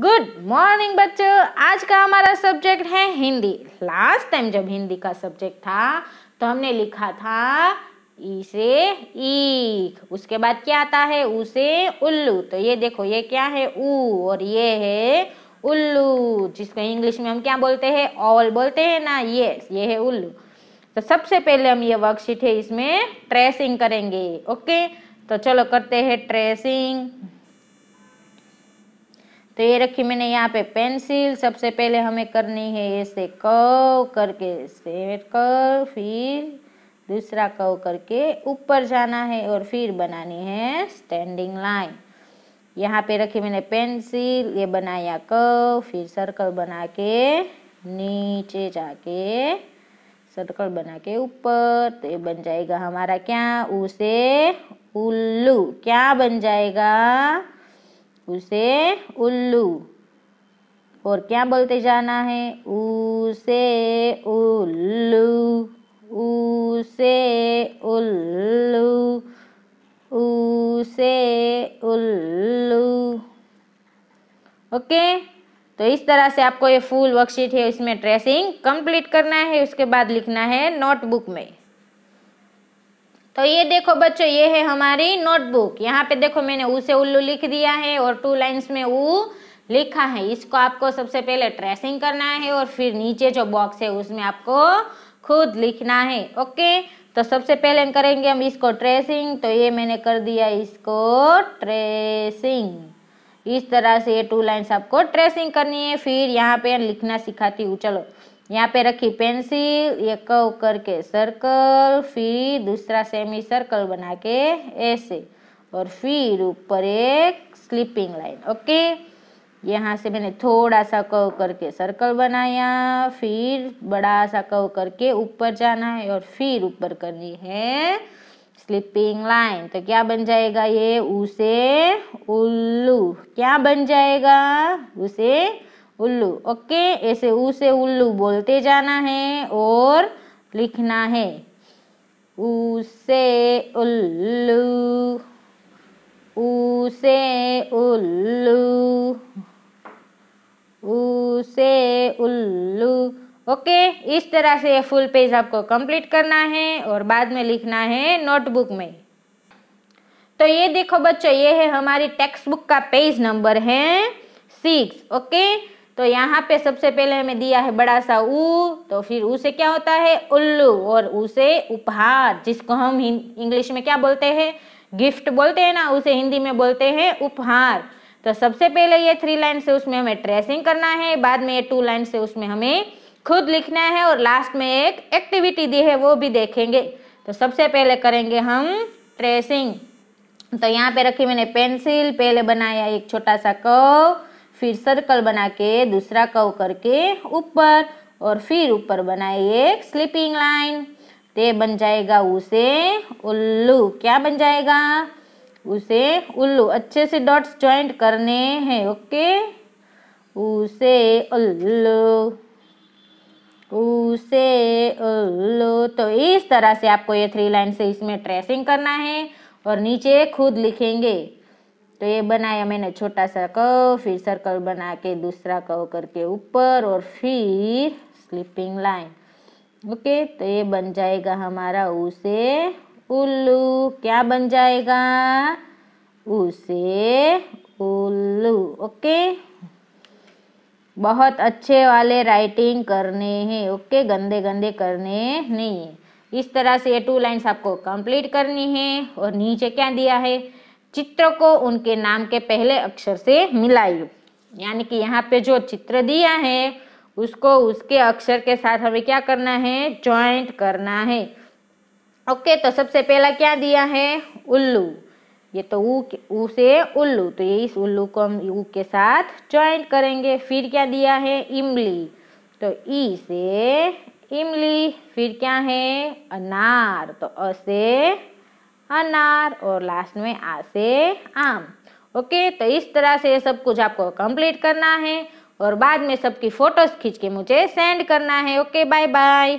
good morning बच्चों आज का हमारा सब्जेक्ट है हिंदी लास्ट टाइम जब हिंदी का सब्जेक्ट था तो हमने लिखा था ई से ईख उसके बाद क्या आता है उसे उल्लू तो ये देखो ये क्या है ऊ और ये है उल्लू जिसको इंग्लिश में हम क्या बोलते हैं ऑल बोलते हैं ना ये ये है उल्लू तो सबसे पहले हम ये वर्कशीट है इसमें ट्रेसिंग करेंगे ओके तो चलो करते हैं ट्रेसिंग तो ये रखी मैंने यहाँ पे पेंसिल सबसे पहले हमें करनी है ऐसे कव करके स्ट्रेट कव फिर दूसरा कव करके ऊपर जाना है और फिर बनानी है स्टैंडिंग लाइन यहाँ पे रखी मैंने पेंसिल ये बनाया कव फिर सर्कल बना के नीचे जाके सर्कल बना के ऊपर तो ये बन जाएगा हमारा क्या उसे उल्लू क्या बन जाएगा उसे उल्लू और क्या बोलते जाना है उसे उल्लू उसे उल्लू उसे उल्लू ओके तो इस तरह से आपको ये फुल वर्कशीट है इसमें ट्रेसिंग कंप्लीट करना है उसके बाद लिखना है नोटबुक में तो ये देखो बच्चों ये है हमारी नोटबुक यहाँ पे देखो मैंने ऊ से उल्लू लिख दिया है और टू लाइन्स में ऊ लिखा है इसको आपको सबसे पहले ट्रेसिंग करना है और फिर नीचे जो बॉक्स है उसमें आपको खुद लिखना है ओके तो सबसे पहले करेंगे हम इसको ट्रेसिंग तो ये मैंने कर दिया इसको ट्रेसिंग इस तरह से ये टू लाइन्स आपको ट्रेसिंग करनी है फिर यहाँ पे लिखना सिखाती हूँ चलो यहाँ पे रखी पेंसिल ये कव करके सर्कल फिर दूसरा सेमी सर्कल बना के ऐसे और फिर ऊपर एक स्लीपिंग लाइन ओके यहाँ से मैंने थोड़ा सा कव करके सर्कल बनाया फिर बड़ा सा कव करके ऊपर जाना है और फिर ऊपर करनी है स्लीपिंग लाइन तो क्या बन जाएगा ये उसे उल्लू क्या बन जाएगा उसे उल्लू ओके ऐसे ऊ से उल्लू बोलते जाना है और लिखना है ऊ से उल्लू ऊ से उल्लू ऊ से उल्लू ओके इस तरह से ये फुल पेज आपको कंप्लीट करना है और बाद में लिखना है नोटबुक में तो ये देखो बच्चों ये है हमारी टेक्स्ट बुक का पेज नंबर है सिक्स ओके तो यहाँ पे सबसे पहले हमें दिया है बड़ा सा ऊ तो फिर उसे से क्या होता है उल्लू और उसे से उपहार जिसको हम इंग्लिश में क्या बोलते हैं गिफ्ट बोलते हैं ना उसे हिंदी में बोलते हैं उपहार तो सबसे पहले ये थ्री लाइन से उसमें हमें ट्रेसिंग करना है बाद में ये टू लाइन से उसमें हमें खुद लिखना है और लास्ट में एक एक्टिविटी दी है वो भी देखेंगे तो सबसे पहले करेंगे हम ट्रेसिंग तो यहाँ पे रखी मैंने पेंसिल पहले बनाया एक छोटा सा कव फिर सर्कल बना के दूसरा कव करके ऊपर और फिर ऊपर बनाए एक स्लीपिंग लाइन ते बन जाएगा उसे उल्लू क्या बन जाएगा उसे उल्लू अच्छे से डॉट्स ज्वाइंट करने हैं ओके उसे उल्लू उसे उल्लू तो इस तरह से आपको ये थ्री लाइन से इसमें ट्रेसिंग करना है और नीचे खुद लिखेंगे तो ये बनाया मैंने छोटा सा कव फिर सर्कल बना के दूसरा कव करके ऊपर और फिर स्लीपिंग लाइन ओके तो ये बन जाएगा हमारा उसे उल्लू क्या बन जाएगा उसे उल्लू ओके बहुत अच्छे वाले राइटिंग करने हैं ओके गंदे गंदे करने नहीं इस तरह से ये टू लाइंस आपको कंप्लीट करनी है और नीचे क्या दिया है चित्र को उनके नाम के पहले अक्षर से मिलाइए यानी कि यहाँ पे जो चित्र दिया है उसको उसके अक्षर के साथ हमें क्या करना है ज्वाइंट करना है ओके तो सबसे पहला क्या दिया है उल्लू ये तो ऊ ऊ से उल्लू तो ये इस उल्लू को हम ऊ के साथ ज्वाइंट करेंगे फिर क्या दिया है इमली तो ई से इमली फिर क्या है अनार तो अ से अनार और लास्ट में आ से आम ओके तो इस तरह से सब कुछ आपको कंप्लीट करना है और बाद में सबकी फोटोज खींच के मुझे सेंड करना है ओके बाय बाय